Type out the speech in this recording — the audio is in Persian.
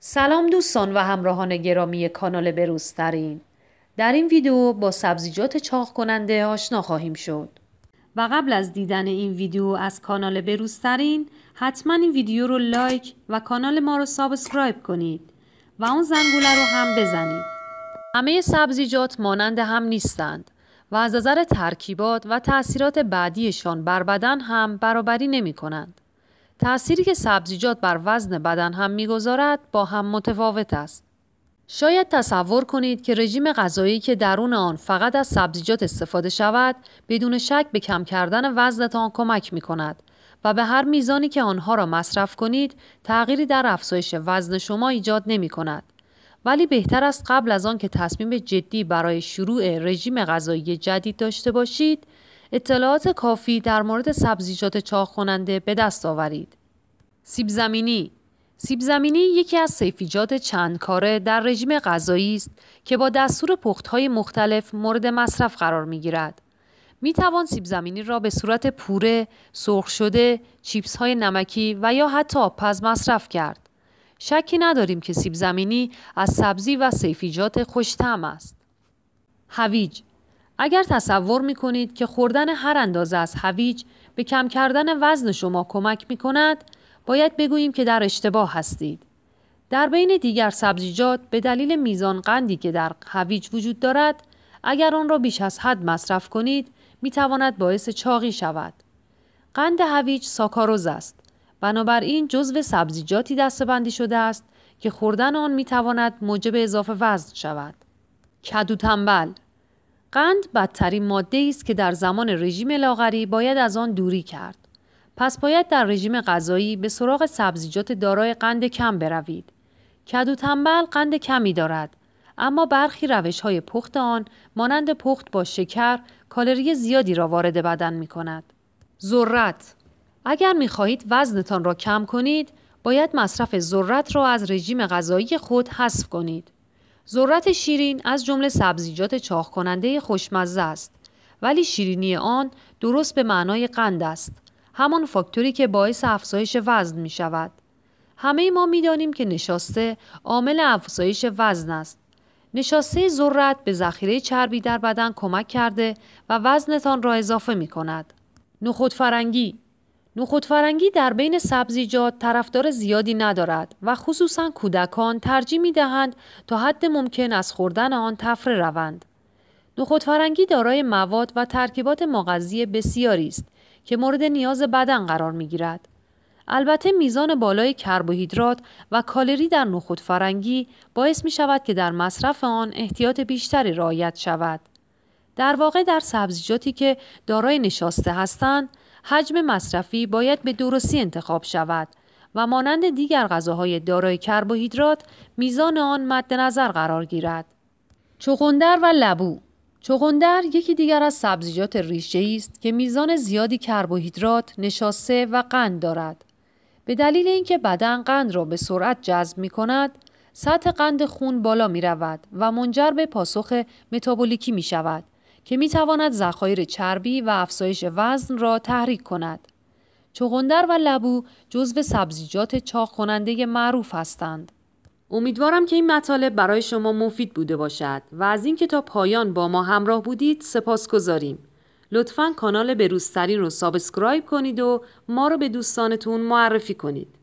سلام دوستان و همراهان گرامی کانال بروسترین در این ویدیو با سبزیجات چاق کننده آشنا خواهیم شد و قبل از دیدن این ویدیو از کانال بروزترین حتما این ویدیو رو لایک و کانال ما رو سابسکرایب کنید و اون زنگوله رو هم بزنید همه سبزیجات مانند هم نیستند و از نظر ترکیبات و تاثیرات بعدیشان بر بدن هم برابری نمی کنند. تأثیری که سبزیجات بر وزن بدن هم میگذارد با هم متفاوت است. شاید تصور کنید که رژیم غذایی که درون آن فقط از سبزیجات استفاده شود بدون شک به کم کردن وزنتان کمک می کند و به هر میزانی که آنها را مصرف کنید تغییری در افزایش وزن شما ایجاد نمی کند. ولی بهتر است قبل از آن که تصمیم جدی برای شروع رژیم غذایی جدید داشته باشید اطلاعات کافی در مورد سبزیجات چاق کننده به دست آورید. سیب زمینی سیب زمینی یکی از سیفیجات کاره در رژیم غذایی است که با دستور پختهای مختلف مورد مصرف قرار می گیرد. می توان سیب زمینی را به صورت پوره، سرخ شده، چیپس های نمکی و یا حتی پز مصرف کرد. شکی نداریم که سیب زمینی از سبزی و سیفیجات خوش است. هویج اگر تصور می کنید که خوردن هر اندازه از هویج به کم کردن وزن شما کمک می کند، باید بگوییم که در اشتباه هستید. در بین دیگر سبزیجات به دلیل میزان قندی که در هویج وجود دارد، اگر آن را بیش از حد مصرف کنید، می تواند باعث چاقی شود. قند هویج ساکاروز است. بنابراین جزو سبزیجاتی دستبندی شده است که خوردن آن می تواند موجب اضافه وزن شود. کدو تنبل قند بدترین ماده ای است که در زمان رژیم لاغری باید از آن دوری کرد. پس باید در رژیم غذایی به سراغ سبزیجات دارای قند کم بروید. کدو تنبل قند کمی دارد اما برخی روش های پخت آن مانند پخت با شکر کالری زیادی را وارد بدن می کند. ذرت اگر می خواهید وزنتان را کم کنید باید مصرف ذرت را از رژیم غذایی خود حذف کنید. ذرت شیرین از جمله سبزیجات چاخ کننده خوشمزه است ولی شیرینی آن درست به معنای قند است همان فاکتوری که باعث افزایش وزن می شود همه ما می دانیم که نشاسته عامل افزایش وزن است نشاسته ذرت به ذخیره چربی در بدن کمک کرده و وزنتان را اضافه می کند نخود فرنگی نخودفرنگی در بین سبزیجات طرفدار زیادی ندارد و خصوصا کودکان ترجیح می دهند تا حد ممکن از خوردن آن تفره روند. نخودفرنگی دارای مواد و ترکیبات مغذی بسیاری است که مورد نیاز بدن قرار می گیرد. البته میزان بالای کربوهیدرات و کالری در نخود فرنگی باعث می شود که در مصرف آن احتیاط بیشتری رعایت شود. در واقع در سبزیجاتی که دارای نشاسته هستند، حجم مصرفی باید به درستی انتخاب شود و مانند دیگر غذاهای دارای کربوهیدرات میزان آن مد نظر قرار گیرد. چغندر و لبو چغندر یکی دیگر از سبزیجات ریشه است که میزان زیادی کربوهیدرات، نشاسته و قند دارد. به دلیل اینکه بدن قند را به سرعت جذب می کند، سطح قند خون بالا می رود و منجر به پاسخ متابولیکی می شود که می تواند ذخایر چربی و افزایش وزن را تحریک کند. چغندر و لبو جزو سبزیجات چاق کننده معروف هستند. امیدوارم که این مطالب برای شما مفید بوده باشد و از اینکه تا پایان با ما همراه بودید سپاس گذاریم. لطفا کانال بروزترین رو سابسکرایب کنید و ما رو به دوستانتون معرفی کنید.